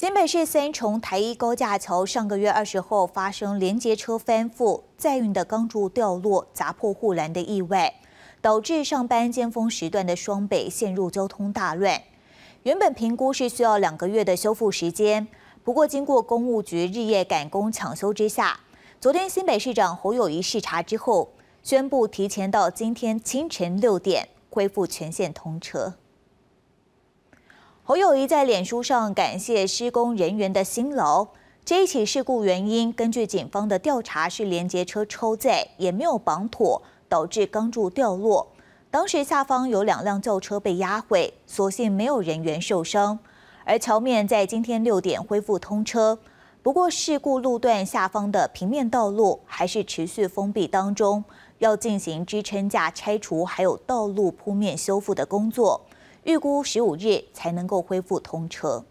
新北市三重台一高架桥上个月二十号发生连接车翻覆，载运的钢柱掉落砸破护栏的意外，导致上班尖峰时段的双北陷入交通大乱。原本评估是需要两个月的修复时间，不过经过公务局日夜赶工抢修之下，昨天新北市长侯友谊视察之后，宣布提前到今天清晨六点恢复全线通车。侯友谊在脸书上感谢施工人员的辛劳。这一起事故原因，根据警方的调查，是连接车超载，也没有绑妥，导致钢柱掉落。当时下方有两辆轿车被压毁，所幸没有人员受伤。而桥面在今天六点恢复通车，不过事故路段下方的平面道路还是持续封闭当中，要进行支撑架拆除，还有道路铺面修复的工作。预估十五日才能够恢复通车。